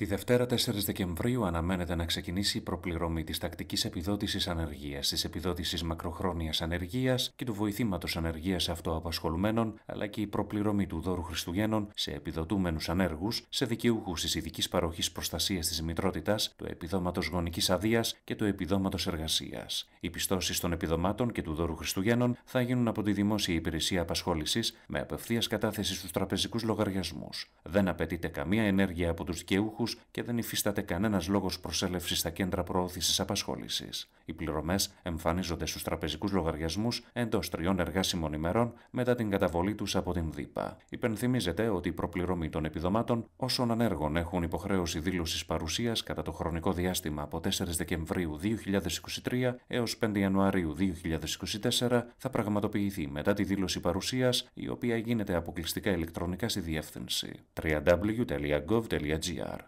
Τη Δευτέρα 4 Δεκεμβρίου αναμένεται να ξεκινήσει η προπληρωμή της τακτικής επιδότησης ανεργίας, της επιδότησης μακροχρόνιας ανεργίας και του βοηθήματος ανεργίας αυτοαπασχολουμένων, αλλά και η προπληρωμή του δώρου Χριστουγέννων σε επιδοτούμενους ανέργους, σε δικαιούχους της ειδικής παροχής προστασίας της μητρότητας, του επιδόματος γονικής αδείας και του επιδόματος εργασίας. Οι πιστώσεις των επιδομάτων και του δώρου Χριστουγέννων θα γίνουν από τη Δημόσια Υπηρεσία Απασχόλησης με απευθείας κατάθεση στους τραπεζικούς λογαριασμούς. Δεν απαιτείται καμία ενέργεια από τους δικαιούχους και δεν υφίσταται κανένας λόγος προσέλευσης στα κέντρα προώθησης απασχόλησης. Οι πληρωμές εμφανίζονται στους τραπεζικούς λογαριασμούς εντός τριών εργάσιμων ημερών μετά την καταβολή τους από την ΔΥΠΑ. Υπενθυμίζεται ότι η προπληρωμή των επιδομάτων όσων ανέργων έχουν υποχρέωση δήλωσης παρουσίας κατά το χρονικό διάστημα από 4 Δεκεμβρίου 2023 έω 5 Ιανουαρίου 2024 θα πραγματοποιηθεί μετά τη δήλωση παρουσίας η οποία γίνεται αποκλειστικά ηλεκτρονικά στη διεύθυνση www.gov.gr